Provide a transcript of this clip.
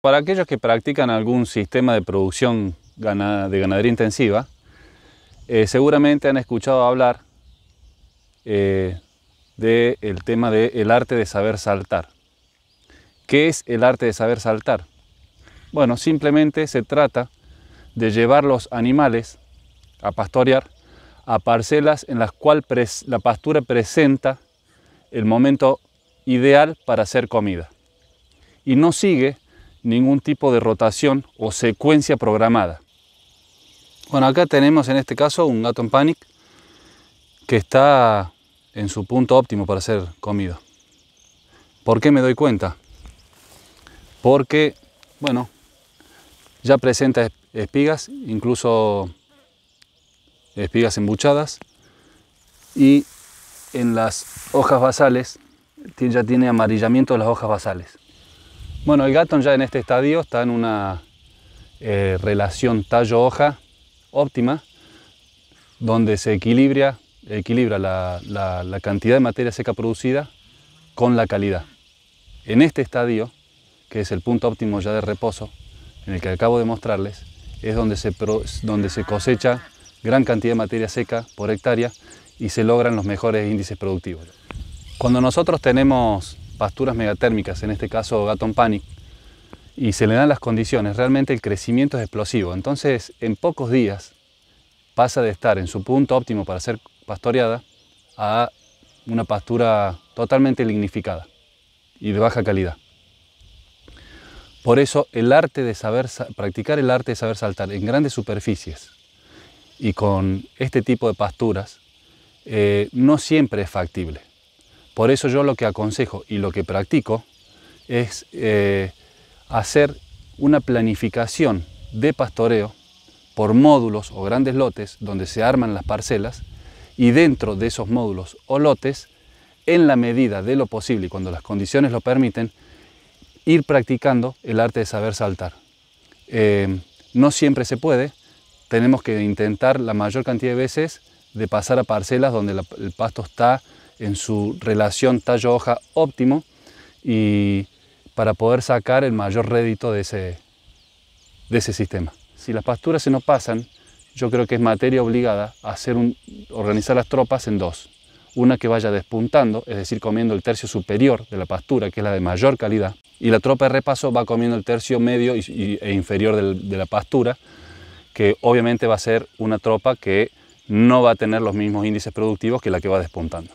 Para aquellos que practican algún sistema de producción de ganadería intensiva, eh, seguramente han escuchado hablar eh, del tema del arte de saber saltar. ¿Qué es el arte de saber saltar? Bueno, simplemente se trata de llevar los animales a pastorear a parcelas en las cuales la pastura presenta el momento ideal para hacer comida y no sigue ningún tipo de rotación o secuencia programada. Bueno, acá tenemos en este caso un gato en panic que está en su punto óptimo para ser comido. ¿Por qué me doy cuenta? Porque, bueno, ya presenta espigas, incluso espigas embuchadas, y en las hojas basales ya tiene amarillamiento de las hojas basales. Bueno, el gatón ya en este estadio está en una eh, relación tallo-hoja óptima, donde se equilibra, equilibra la, cantidad de materia seca producida con la calidad. En este estadio, que es el punto óptimo ya de reposo, en el que acabo de mostrarles, es donde se, donde se cosecha gran cantidad de materia seca por hectárea y se logran los mejores índices productivos. Cuando nosotros tenemos pasturas megatérmicas, en este caso gatón Panic, y se le dan las condiciones, realmente el crecimiento es explosivo. Entonces, en pocos días pasa de estar en su punto óptimo para ser pastoreada a una pastura totalmente lignificada y de baja calidad. Por eso el arte de saber practicar el arte de saber saltar en grandes superficies y con este tipo de pasturas eh, no siempre es factible. Por eso yo lo que aconsejo y lo que practico es eh, hacer una planificación de pastoreo por módulos o grandes lotes donde se arman las parcelas y dentro de esos módulos o lotes, en la medida de lo posible y cuando las condiciones lo permiten, ir practicando el arte de saber saltar. Eh, no siempre se puede, tenemos que intentar la mayor cantidad de veces de pasar a parcelas donde el pasto está en su relación tallo-hoja óptimo y para poder sacar el mayor rédito de ese, de ese sistema. Si las pasturas se nos pasan, yo creo que es materia obligada a hacer un, organizar las tropas en dos. Una que vaya despuntando, es decir, comiendo el tercio superior de la pastura, que es la de mayor calidad, y la tropa de repaso va comiendo el tercio medio e inferior de la pastura, que obviamente va a ser una tropa que no va a tener los mismos índices productivos que la que va despuntando.